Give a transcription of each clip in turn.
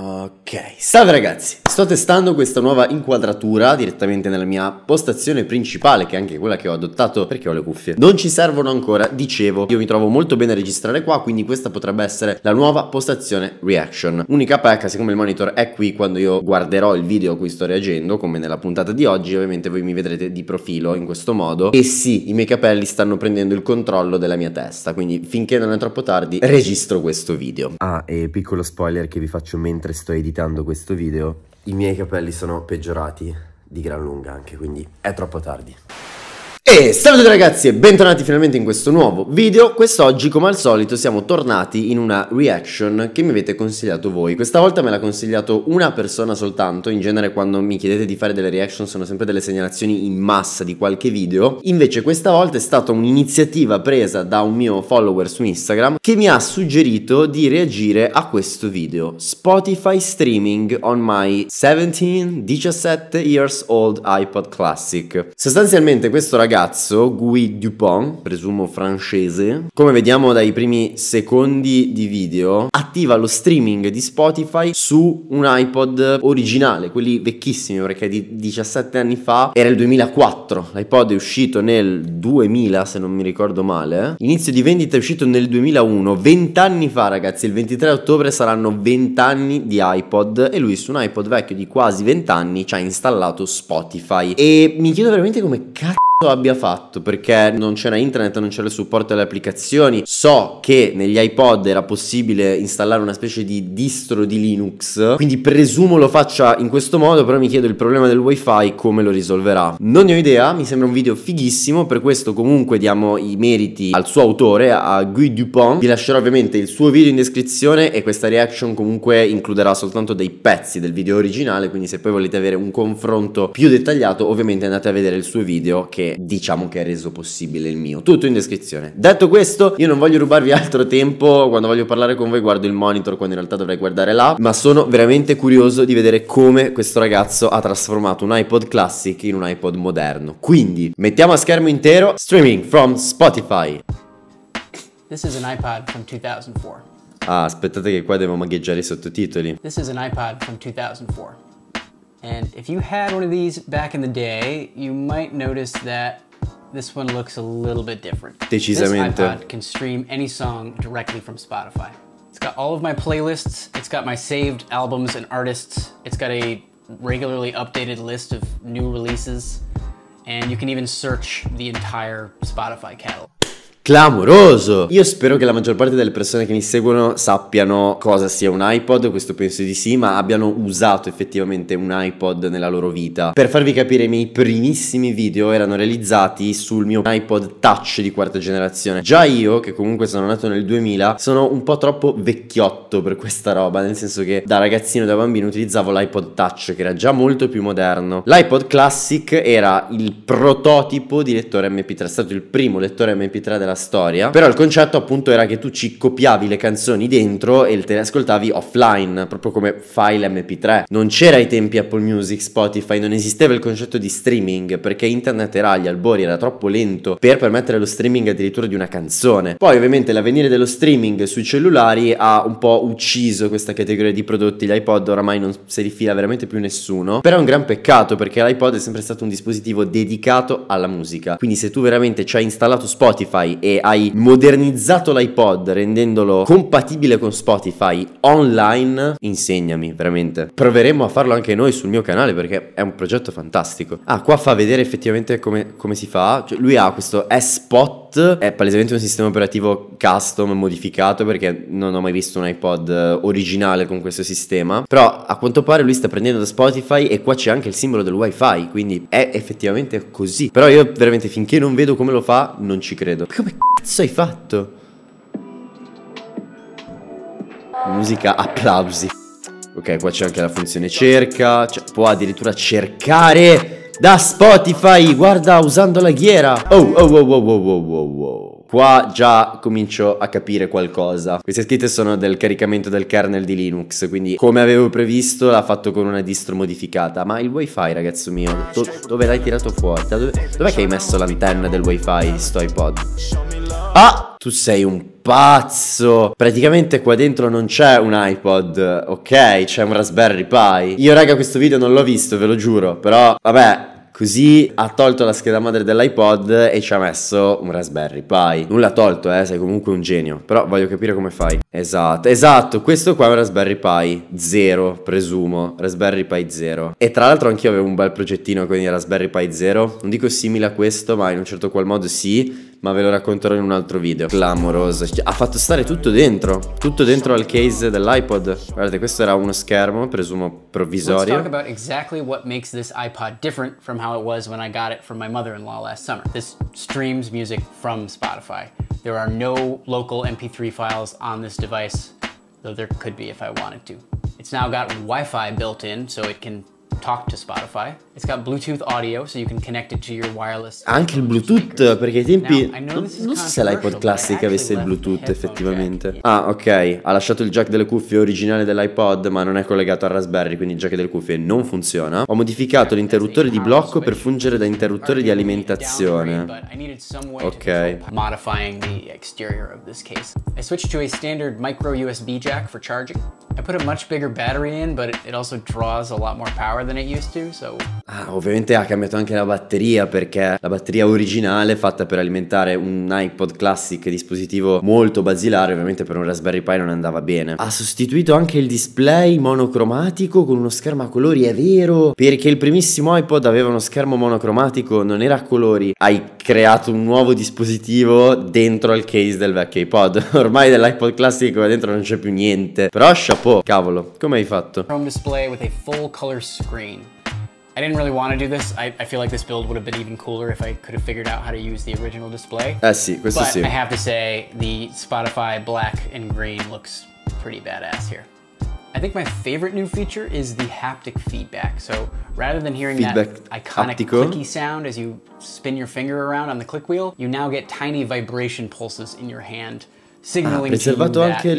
Ok, salve ragazzi, sto testando questa nuova inquadratura direttamente nella mia postazione principale che è anche quella che ho adottato perché ho le cuffie Non ci servono ancora, dicevo, io mi trovo molto bene a registrare qua quindi questa potrebbe essere la nuova postazione reaction Unica pecca, siccome il monitor è qui quando io guarderò il video a cui sto reagendo come nella puntata di oggi Ovviamente voi mi vedrete di profilo in questo modo E sì, i miei capelli stanno prendendo il controllo della mia testa quindi finché non è troppo tardi registro questo video Ah e piccolo spoiler che vi faccio mentre mentre sto editando questo video, i miei capelli sono peggiorati di gran lunga anche, quindi è troppo tardi. E salve ragazzi e bentornati finalmente in questo nuovo video Quest'oggi come al solito siamo tornati in una reaction che mi avete consigliato voi Questa volta me l'ha consigliato una persona soltanto In genere quando mi chiedete di fare delle reaction sono sempre delle segnalazioni in massa di qualche video Invece questa volta è stata un'iniziativa presa da un mio follower su Instagram Che mi ha suggerito di reagire a questo video Spotify streaming on my 17-17 years old iPod Classic Sostanzialmente questo ragazzo ragazzo, Guy Dupont, presumo francese, come vediamo dai primi secondi di video, attiva lo streaming di Spotify su un iPod originale, quelli vecchissimi perché di 17 anni fa era il 2004, l'iPod è uscito nel 2000 se non mi ricordo male, inizio di vendita è uscito nel 2001, 20 anni fa ragazzi, il 23 ottobre saranno 20 anni di iPod e lui su un iPod vecchio di quasi 20 anni ci ha installato Spotify e mi chiedo veramente come cazzo abbia fatto perché non c'era internet, non c'era il supporto alle applicazioni. So che negli iPod era possibile installare una specie di distro di Linux, quindi presumo lo faccia in questo modo, però mi chiedo il problema del wifi come lo risolverà. Non ne ho idea, mi sembra un video fighissimo, per questo comunque diamo i meriti al suo autore, a Guy Dupont. Vi lascerò ovviamente il suo video in descrizione e questa reaction comunque includerà soltanto dei pezzi del video originale, quindi se poi volete avere un confronto più dettagliato ovviamente andate a vedere il suo video che diciamo che ha reso possibile il mio. Tutto in descrizione. Detto questo, io non voglio rubarvi altro tempo, quando voglio parlare con voi guardo il monitor quando in realtà dovrei guardare là, ma sono veramente curioso di vedere come questo ragazzo ha trasformato un iPod Classic in un iPod moderno. Quindi, mettiamo a schermo intero streaming from Spotify. This is an iPod from 2004. Ah, aspettate che qua devo magheggiare i sottotitoli. This is an iPod from 2004. And if you had one of these back in the day, you might notice that this one looks a little bit different. Decisamente. This iPod can stream any song directly from Spotify. It's got all of my playlists, it's got my saved albums and artists, it's got a regularly updated list of new releases, and you can even search the entire Spotify catalog. clamoroso. Io spero che la maggior parte delle persone che mi seguono sappiano cosa sia un iPod, questo penso di sì, ma abbiano usato effettivamente un iPod nella loro vita. Per farvi capire, i miei primissimi video erano realizzati sul mio iPod Touch di quarta generazione. Già io, che comunque sono nato nel 2000, sono un po' troppo vecchiotto per questa roba, nel senso che da ragazzino, da bambino utilizzavo l'iPod Touch, che era già molto più moderno. L'iPod Classic era il prototipo di lettore MP3, è stato il primo lettore MP3 della storia. Però il concetto appunto era che tu ci copiavi le canzoni dentro e te le ascoltavi offline, proprio come file MP3. Non c'era ai tempi Apple Music, Spotify, non esisteva il concetto di streaming perché internet era agli albori, era troppo lento per permettere lo streaming addirittura di una canzone. Poi ovviamente l'avvenire dello streaming sui cellulari ha un po' ucciso questa categoria di prodotti, l'iPod oramai non se li fila veramente più nessuno, però è un gran peccato perché l'iPod è sempre stato un dispositivo dedicato alla musica. Quindi se tu veramente ci hai installato Spotify e e hai modernizzato l'iPod rendendolo compatibile con Spotify online, insegnami veramente. Proveremo a farlo anche noi sul mio canale perché è un progetto fantastico. Ah, qua fa vedere effettivamente come, come si fa. Cioè, lui ha questo S-Spot è palesemente un sistema operativo custom modificato perché non ho mai visto un iPod eh, originale con questo sistema però a quanto pare lui sta prendendo da Spotify e qua c'è anche il simbolo del wifi quindi è effettivamente così però io veramente finché non vedo come lo fa non ci credo come cazzo hai fatto? Musica applausi. Ok, qua c'è anche la funzione cerca, cioè, può addirittura cercare da Spotify, guarda usando la ghiera. Oh, oh, oh, oh, oh, oh, oh, oh. oh qua già comincio a capire qualcosa. Queste scritte sono del caricamento del kernel di Linux, quindi come avevo previsto l'ha fatto con una distro modificata. Ma il wifi ragazzo mio, do dove l'hai tirato fuori? Da dove dov'è che hai messo l'antenna del wifi di sto iPod? Ah! Tu sei un pazzo! Praticamente qua dentro non c'è un iPod, ok? C'è un Raspberry Pi. Io raga questo video non l'ho visto, ve lo giuro, però vabbè, Così ha tolto la scheda madre dell'iPod e ci ha messo un Raspberry Pi. Nulla tolto, eh, sei comunque un genio, però voglio capire come fai. Esatto, esatto, questo qua è un Raspberry Pi 0, presumo, Raspberry Pi 0. E tra l'altro anch'io avevo un bel progettino con il Raspberry Pi 0, non dico simile a questo, ma in un certo qual modo sì, ma ve lo racconterò in un altro video. Clamoroso, cioè, ha fatto stare tutto dentro, tutto dentro al case dell'iPod. Guardate, questo era uno schermo, presumo provvisorio. Let's talk about exactly what makes this iPod different from how it was when I got it from my mother-in-law last summer. This streams music from Spotify. There are no local MP3 files on this device, though there could be if I wanted to. It's now got Wi-Fi built in, so it can talk to Spotify. It's got Bluetooth audio so you can connect it to your wireless. Anche il Bluetooth perché ai tempi Now, non, so se l'iPod Classic avesse il Bluetooth effettivamente. Ah, ok, ha lasciato il jack delle cuffie originale dell'iPod, ma non è collegato al Raspberry, quindi il jack delle cuffie non funziona. Ho modificato l'interruttore di blocco per fungere da interruttore di alimentazione. Ok. Modifying the exterior of this case. I switched to a standard micro USB jack for charging. I put a much bigger battery in, but it also draws a lot more power to, so. ah, ovviamente ha cambiato anche la batteria perché la batteria originale fatta per alimentare un iPod Classic dispositivo molto basilare ovviamente per un Raspberry Pi non andava bene. Ha sostituito anche il display monocromatico con uno schermo a colori, è vero, perché il primissimo iPod aveva uno schermo monocromatico, non era a colori. Hai creato un nuovo dispositivo dentro al case del vecchio iPod. Ormai dell'iPod classico dentro non c'è più niente. Però chapeau, cavolo, come hai fatto? Chrome display with a full color screen I didn't really want to do this. I, I, feel like this build would have been even cooler if I could have figured out how to use the original display. Ah see. questo but see. I have to say the Spotify black and green looks pretty badass here. I think my favorite new feature is the haptic feedback. So rather than hearing feedback that iconic clicky sound as you spin your finger around on the click wheel, you now get tiny vibration pulses in your hand signaling ah, preservato anche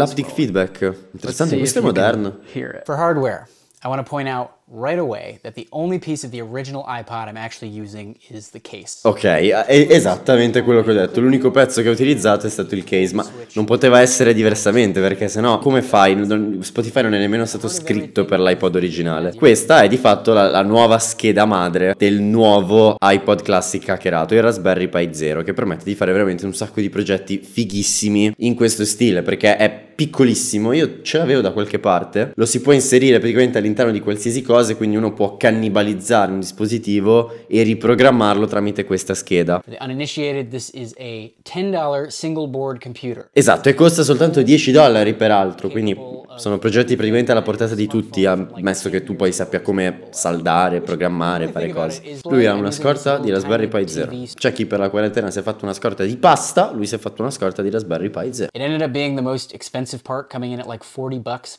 l'haptic feedback. Interessante, questo è moderno. For hardware, I want to point out right away that the only piece of the original iPod I'm actually using is the case. Ok, eh, eh, esattamente quello che ho detto. L'unico pezzo che ho utilizzato è stato il case, ma non poteva essere diversamente perché sennò come fai? Spotify non è nemmeno stato scritto per l'iPod originale. Questa è di fatto la, la nuova scheda madre del nuovo iPod classic hackerato, il Raspberry Pi Zero, che permette di fare veramente un sacco di progetti fighissimi in questo stile perché è piccolissimo. Io ce l'avevo da qualche parte, lo si può inserire praticamente all'interno di qualsiasi cosa cose, quindi uno può cannibalizzare un dispositivo e riprogrammarlo tramite questa scheda. this is a $10 board Esatto, e costa soltanto 10 dollari peraltro, quindi sono progetti praticamente alla portata di tutti, ammesso eh, che tu poi sappia come saldare, programmare, fare cose. Lui ha una scorta di Raspberry Pi Zero. C'è chi per la quarantena si è fatto una scorta di pasta, lui si è fatto una scorta di Raspberry Pi Zero.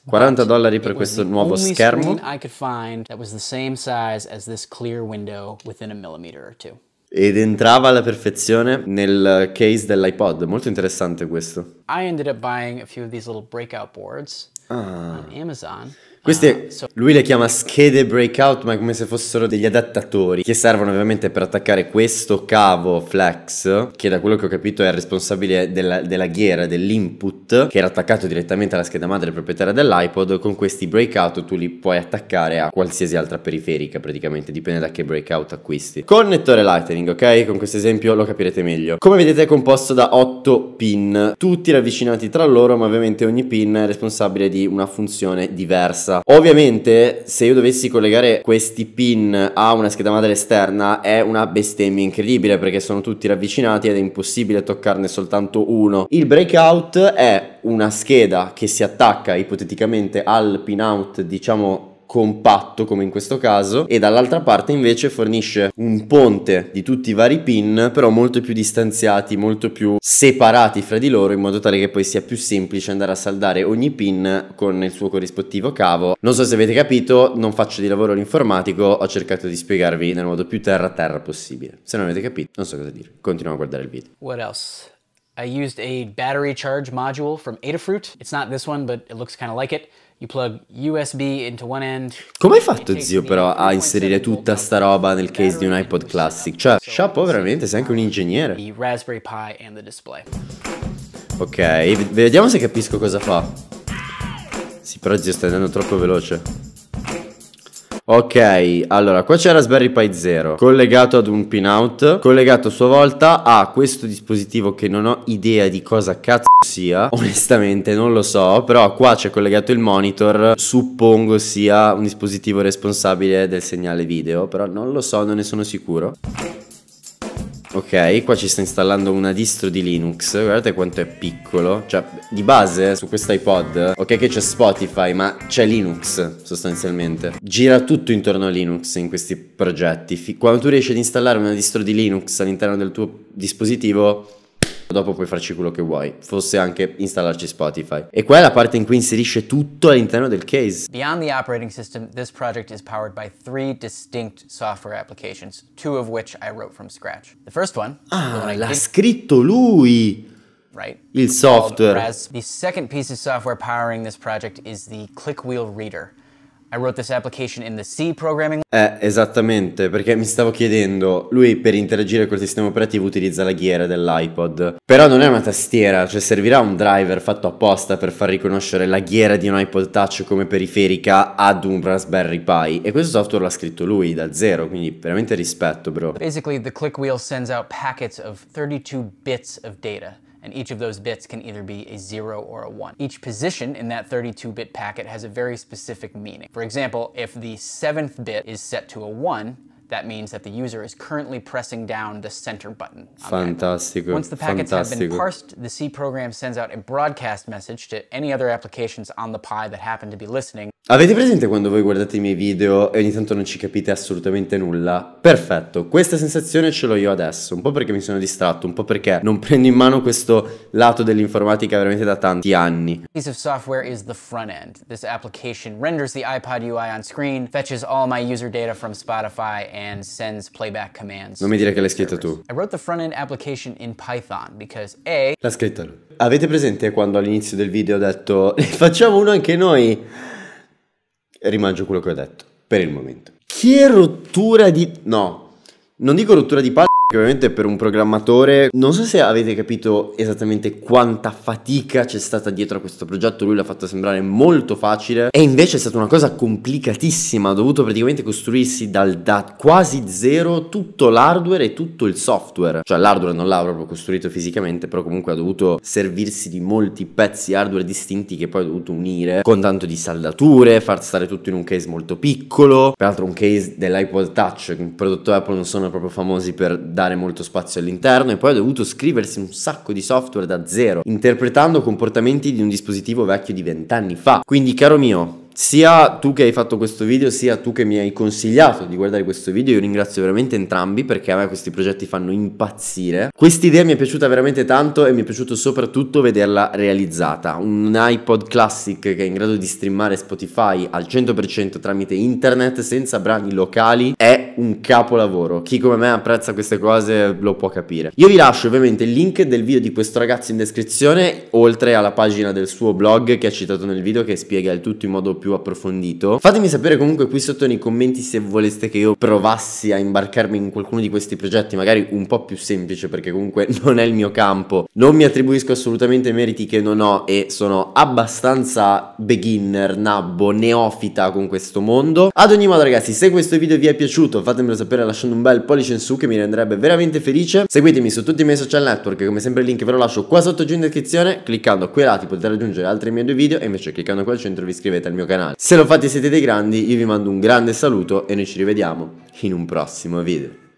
40 dollari per questo nuovo schermo blind that was the same size as this clear window within a millimeter or two. Ed entrava alla perfezione nel case dell'iPod, molto interessante questo. I ended up buying a few of these little breakout boards Ah. Amazon. Queste, uh, lui le chiama schede breakout, ma è come se fossero degli adattatori che servono ovviamente per attaccare questo cavo flex, che da quello che ho capito è responsabile della, della ghiera, dell'input, che era attaccato direttamente alla scheda madre proprietaria dell'iPod. Con questi breakout tu li puoi attaccare a qualsiasi altra periferica, praticamente, dipende da che breakout acquisti. Connettore Lightning, ok? Con questo esempio lo capirete meglio. Come vedete è composto da 8 pin, tutti ravvicinati tra loro, ma ovviamente ogni pin è responsabile di di una funzione diversa. Ovviamente se io dovessi collegare questi pin a una scheda madre esterna è una bestemmia incredibile perché sono tutti ravvicinati ed è impossibile toccarne soltanto uno. Il breakout è una scheda che si attacca ipoteticamente al pin out diciamo compatto come in questo caso e dall'altra parte invece fornisce un ponte di tutti i vari pin però molto più distanziati molto più separati fra di loro in modo tale che poi sia più semplice andare a saldare ogni pin con il suo corrispettivo cavo non so se avete capito non faccio di lavoro l'informatico ho cercato di spiegarvi nel modo più terra terra possibile se non avete capito non so cosa dire continuiamo a guardare il video what else I used a battery charge module from Adafruit. It's not this one, but it looks kind of like it. Come hai fatto zio però a inserire tutta sta roba nel case di un iPod Classic? Cioè, chapeau veramente, sei anche un ingegnere. Ok, vediamo se capisco cosa fa. Sì, però zio sta andando troppo veloce. Ok, allora qua c'è Raspberry Pi 0 collegato ad un pinout, collegato a sua volta a questo dispositivo che non ho idea di cosa cazzo sia, onestamente non lo so, però qua c'è collegato il monitor, suppongo sia un dispositivo responsabile del segnale video, però non lo so, non ne sono sicuro. Ok, qua ci sta installando una distro di Linux, guardate quanto è piccolo, cioè di base su questo iPod, ok che c'è Spotify ma c'è Linux sostanzialmente, gira tutto intorno a Linux in questi progetti, quando tu riesci ad installare una distro di Linux all'interno del tuo dispositivo Dopo puoi farci quello che vuoi, fosse anche installarci Spotify. E qua è la parte in cui inserisce tutto all'interno del case. Beyond the operating system, this project is powered by three distinct software applications, two of which I wrote from scratch. The first one, ah, one l'ha scritto lui. Right. Il software. The second piece of software powering this project is the ClickWheel Reader. I wrote this application in the C programming. Eh, esattamente, perché mi stavo chiedendo, lui per interagire col sistema operativo utilizza la ghiera dell'iPod, però non è una tastiera, cioè servirà un driver fatto apposta per far riconoscere la ghiera di un iPod Touch come periferica ad un Raspberry Pi e questo software l'ha scritto lui da zero, quindi veramente rispetto, bro. Basically the click wheel sends out packets of 32 bits of data. and each of those bits can either be a zero or a one. Each position in that 32-bit packet has a very specific meaning. For example, if the seventh bit is set to a one, that means that the user is currently pressing down the center button. Fantastico. Once the packets Fantastico. have been parsed, the C program sends out a broadcast message to any other applications on the Pi that happen to be listening Avete presente quando voi guardate i miei video e ogni tanto non ci capite assolutamente nulla? Perfetto, questa sensazione ce l'ho io adesso, un po' perché mi sono distratto, un po' perché non prendo in mano questo lato dell'informatica veramente da tanti anni. Piece of software is the front end. This application renders the iPod UI on screen, fetches all my user data from Spotify and sends playback commands. Non mi dire che l'hai scritta tu. I wrote the front end application in Python because A L'ha scritta lui. Avete presente quando all'inizio del video ho detto "Facciamo uno anche noi"? rimangio quello che ho detto, per il momento. Che rottura di... no, non dico rottura di palle. Che ovviamente per un programmatore, non so se avete capito esattamente quanta fatica c'è stata dietro a questo progetto, lui l'ha fatto sembrare molto facile e invece è stata una cosa complicatissima, ha dovuto praticamente costruirsi dal, da quasi zero tutto l'hardware e tutto il software, cioè l'hardware non l'ha proprio costruito fisicamente, però comunque ha dovuto servirsi di molti pezzi hardware distinti che poi ha dovuto unire con tanto di saldature, far stare tutto in un case molto piccolo, peraltro un case dell'iPod Touch, un prodotto Apple non sono proprio famosi per dare molto spazio all'interno e poi ha dovuto scriversi un sacco di software da zero, interpretando comportamenti di un dispositivo vecchio di vent'anni fa. Quindi, caro mio, sia tu che hai fatto questo video, sia tu che mi hai consigliato di guardare questo video, io ringrazio veramente entrambi perché a me questi progetti fanno impazzire. Quest'idea mi è piaciuta veramente tanto e mi è piaciuto soprattutto vederla realizzata. Un iPod Classic che è in grado di streamare Spotify al 100% tramite internet senza brani locali è un capolavoro. Chi come me apprezza queste cose lo può capire. Io vi lascio ovviamente il link del video di questo ragazzo in descrizione, oltre alla pagina del suo blog che ha citato nel video che spiega il tutto in modo più approfondito. Fatemi sapere comunque qui sotto nei commenti se voleste che io provassi a imbarcarmi in qualcuno di questi progetti, magari un po' più semplice perché comunque non è il mio campo. Non mi attribuisco assolutamente meriti che non ho e sono abbastanza beginner, nabbo, neofita con questo mondo. Ad ogni modo ragazzi, se questo video vi è piaciuto fatemelo sapere lasciando un bel pollice in su che mi renderebbe veramente felice. Seguitemi su tutti i miei social network, come sempre il link ve lo lascio qua sotto giù in descrizione, cliccando qui e là potete raggiungere altri miei due video e invece cliccando qua al centro vi iscrivete al mio canale canale. Se lo fate siete dei grandi, io vi mando un grande saluto e noi ci rivediamo in un prossimo video.